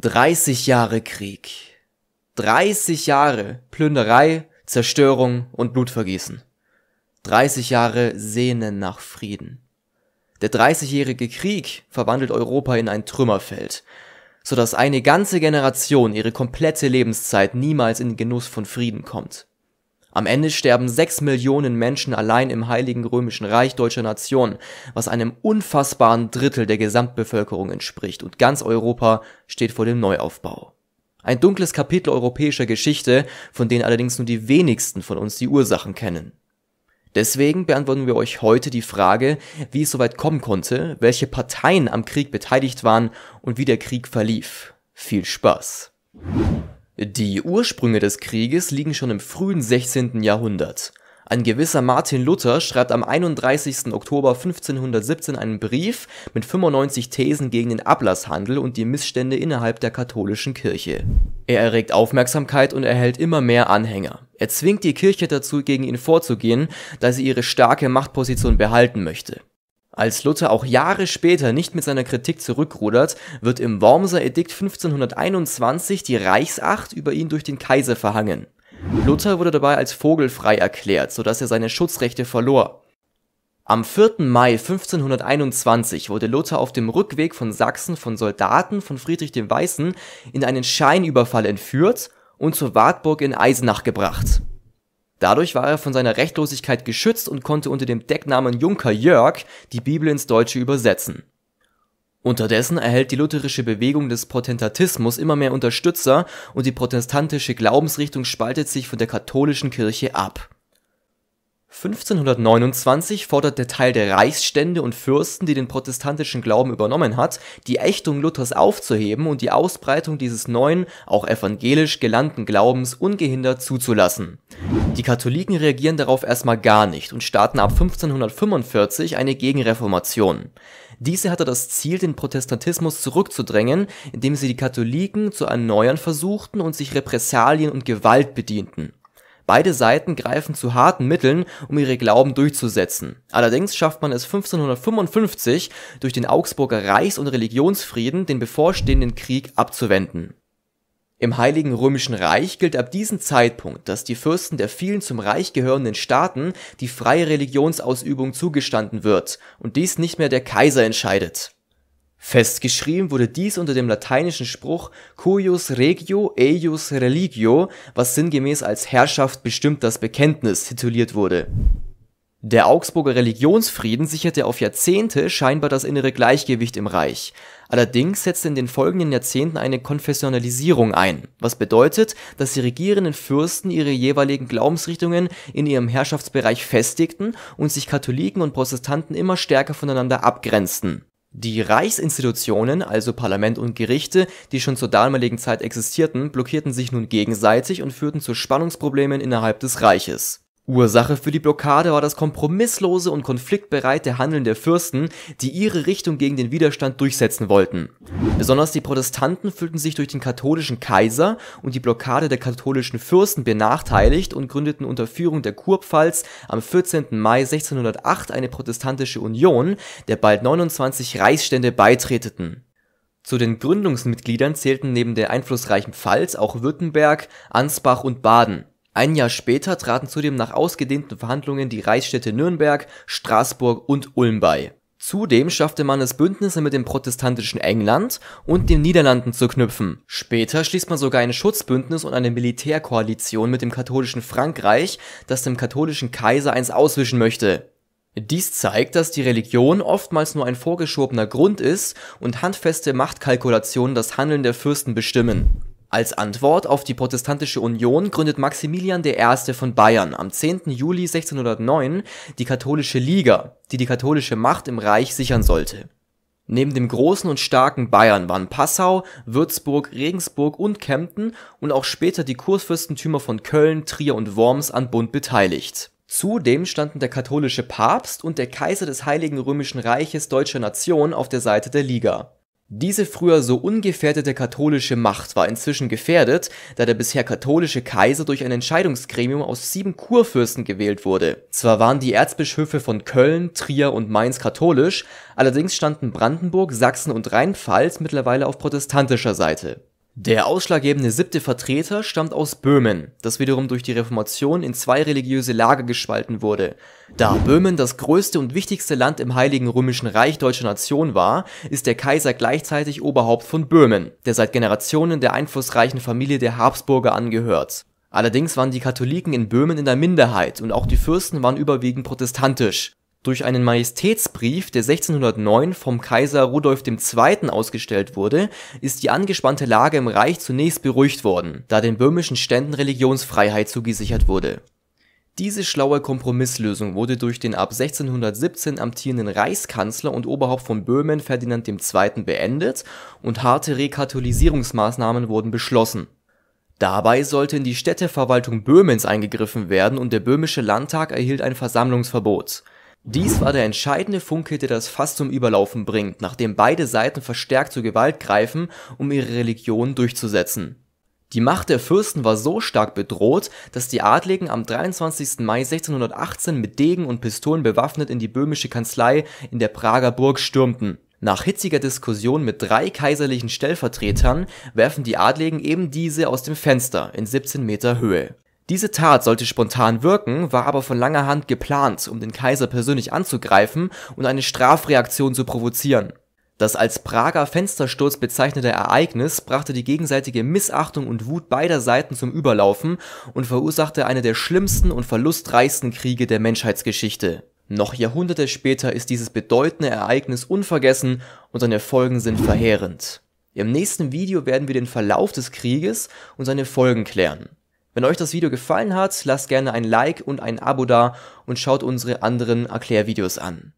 30 Jahre Krieg. 30 Jahre Plünderei, Zerstörung und Blutvergießen. 30 Jahre Sehnen nach Frieden. Der 30-jährige Krieg verwandelt Europa in ein Trümmerfeld, sodass eine ganze Generation ihre komplette Lebenszeit niemals in den Genuss von Frieden kommt. Am Ende sterben sechs Millionen Menschen allein im Heiligen Römischen Reich deutscher Nation, was einem unfassbaren Drittel der Gesamtbevölkerung entspricht und ganz Europa steht vor dem Neuaufbau. Ein dunkles Kapitel europäischer Geschichte, von denen allerdings nur die wenigsten von uns die Ursachen kennen. Deswegen beantworten wir euch heute die Frage, wie es soweit kommen konnte, welche Parteien am Krieg beteiligt waren und wie der Krieg verlief. Viel Spaß! Die Ursprünge des Krieges liegen schon im frühen 16. Jahrhundert. Ein gewisser Martin Luther schreibt am 31. Oktober 1517 einen Brief mit 95 Thesen gegen den Ablasshandel und die Missstände innerhalb der katholischen Kirche. Er erregt Aufmerksamkeit und erhält immer mehr Anhänger. Er zwingt die Kirche dazu, gegen ihn vorzugehen, da sie ihre starke Machtposition behalten möchte. Als Luther auch Jahre später nicht mit seiner Kritik zurückrudert, wird im Wormser Edikt 1521 die Reichsacht über ihn durch den Kaiser verhangen. Luther wurde dabei als vogelfrei erklärt, sodass er seine Schutzrechte verlor. Am 4. Mai 1521 wurde Luther auf dem Rückweg von Sachsen von Soldaten von Friedrich dem Weißen in einen Scheinüberfall entführt und zur Wartburg in Eisenach gebracht Dadurch war er von seiner Rechtlosigkeit geschützt und konnte unter dem Decknamen Junker Jörg die Bibel ins Deutsche übersetzen. Unterdessen erhält die lutherische Bewegung des Potentatismus immer mehr Unterstützer und die protestantische Glaubensrichtung spaltet sich von der katholischen Kirche ab. 1529 fordert der Teil der Reichsstände und Fürsten, die den protestantischen Glauben übernommen hat, die Ächtung Luthers aufzuheben und die Ausbreitung dieses neuen, auch evangelisch gelandeten Glaubens ungehindert zuzulassen. Die Katholiken reagieren darauf erstmal gar nicht und starten ab 1545 eine Gegenreformation. Diese hatte das Ziel, den Protestantismus zurückzudrängen, indem sie die Katholiken zu erneuern versuchten und sich Repressalien und Gewalt bedienten. Beide Seiten greifen zu harten Mitteln, um ihre Glauben durchzusetzen. Allerdings schafft man es 1555 durch den Augsburger Reichs- und Religionsfrieden den bevorstehenden Krieg abzuwenden im Heiligen Römischen Reich gilt ab diesem Zeitpunkt, dass die Fürsten der vielen zum Reich gehörenden Staaten die freie Religionsausübung zugestanden wird und dies nicht mehr der Kaiser entscheidet. Festgeschrieben wurde dies unter dem lateinischen Spruch cuius regio eius religio, was sinngemäß als Herrschaft bestimmt das Bekenntnis tituliert wurde der Augsburger Religionsfrieden sicherte auf Jahrzehnte scheinbar das innere Gleichgewicht im Reich. Allerdings setzte in den folgenden Jahrzehnten eine Konfessionalisierung ein, was bedeutet, dass die regierenden Fürsten ihre jeweiligen Glaubensrichtungen in ihrem Herrschaftsbereich festigten und sich Katholiken und Protestanten immer stärker voneinander abgrenzten. Die Reichsinstitutionen, also Parlament und Gerichte, die schon zur damaligen Zeit existierten, blockierten sich nun gegenseitig und führten zu Spannungsproblemen innerhalb des Reiches Ursache für die Blockade war das kompromisslose und konfliktbereite Handeln der Fürsten, die ihre Richtung gegen den Widerstand durchsetzen wollten. Besonders die Protestanten fühlten sich durch den katholischen Kaiser und die Blockade der katholischen Fürsten benachteiligt und gründeten unter Führung der Kurpfalz am 14. Mai 1608 eine protestantische Union, der bald 29 Reichsstände beitreteten. Zu den Gründungsmitgliedern zählten neben der einflussreichen Pfalz auch Württemberg, Ansbach und Baden. Ein Jahr später traten zudem nach ausgedehnten Verhandlungen die Reichsstädte Nürnberg, Straßburg und Ulm bei. Zudem schaffte man es, Bündnisse mit dem protestantischen England und den Niederlanden zu knüpfen. Später schließt man sogar ein Schutzbündnis und eine Militärkoalition mit dem katholischen Frankreich, das dem katholischen Kaiser eins auswischen möchte. Dies zeigt, dass die Religion oftmals nur ein vorgeschobener Grund ist und handfeste Machtkalkulationen das Handeln der Fürsten bestimmen. Als Antwort auf die Protestantische Union gründet Maximilian I. von Bayern am 10. Juli 1609 die Katholische Liga, die die katholische Macht im Reich sichern sollte. Neben dem großen und starken Bayern waren Passau, Würzburg, Regensburg und Kempten und auch später die Kurfürstentümer von Köln, Trier und Worms an Bund beteiligt. Zudem standen der katholische Papst und der Kaiser des Heiligen Römischen Reiches Deutscher Nation auf der Seite der Liga diese früher so ungefährdete katholische Macht war inzwischen gefährdet, da der bisher katholische Kaiser durch ein Entscheidungsgremium aus sieben Kurfürsten gewählt wurde. Zwar waren die Erzbischöfe von Köln, Trier und Mainz katholisch, allerdings standen Brandenburg, Sachsen und Rheinpfalz mittlerweile auf protestantischer Seite der ausschlaggebende siebte Vertreter stammt aus Böhmen, das wiederum durch die Reformation in zwei religiöse Lager gespalten wurde. Da Böhmen das größte und wichtigste Land im Heiligen Römischen Reich deutscher Nation war, ist der Kaiser gleichzeitig Oberhaupt von Böhmen, der seit Generationen der einflussreichen Familie der Habsburger angehört. Allerdings waren die Katholiken in Böhmen in der Minderheit und auch die Fürsten waren überwiegend protestantisch. Durch einen Majestätsbrief, der 1609 vom Kaiser Rudolf II. ausgestellt wurde, ist die angespannte Lage im Reich zunächst beruhigt worden, da den böhmischen Ständen Religionsfreiheit zugesichert wurde. Diese schlaue Kompromisslösung wurde durch den ab 1617 amtierenden Reichskanzler und Oberhaupt von Böhmen Ferdinand II. beendet und harte Rekatholisierungsmaßnahmen wurden beschlossen. Dabei sollte in die Städteverwaltung Böhmens eingegriffen werden und der böhmische Landtag erhielt ein Versammlungsverbot dies war der entscheidende Funke, der das Fass zum Überlaufen bringt, nachdem beide Seiten verstärkt zur Gewalt greifen, um ihre Religion durchzusetzen. Die Macht der Fürsten war so stark bedroht, dass die Adligen am 23. Mai 1618 mit Degen und Pistolen bewaffnet in die böhmische Kanzlei in der Prager Burg stürmten. Nach hitziger Diskussion mit drei kaiserlichen Stellvertretern werfen die Adligen eben diese aus dem Fenster in 17 Meter Höhe. Diese Tat sollte spontan wirken, war aber von langer Hand geplant, um den Kaiser persönlich anzugreifen und eine Strafreaktion zu provozieren. Das als Prager Fenstersturz bezeichnete Ereignis brachte die gegenseitige Missachtung und Wut beider Seiten zum Überlaufen und verursachte eine der schlimmsten und verlustreichsten Kriege der Menschheitsgeschichte. Noch Jahrhunderte später ist dieses bedeutende Ereignis unvergessen und seine Folgen sind verheerend. Im nächsten Video werden wir den Verlauf des Krieges und seine Folgen klären. Wenn euch das Video gefallen hat, lasst gerne ein Like und ein Abo da und schaut unsere anderen Erklärvideos an.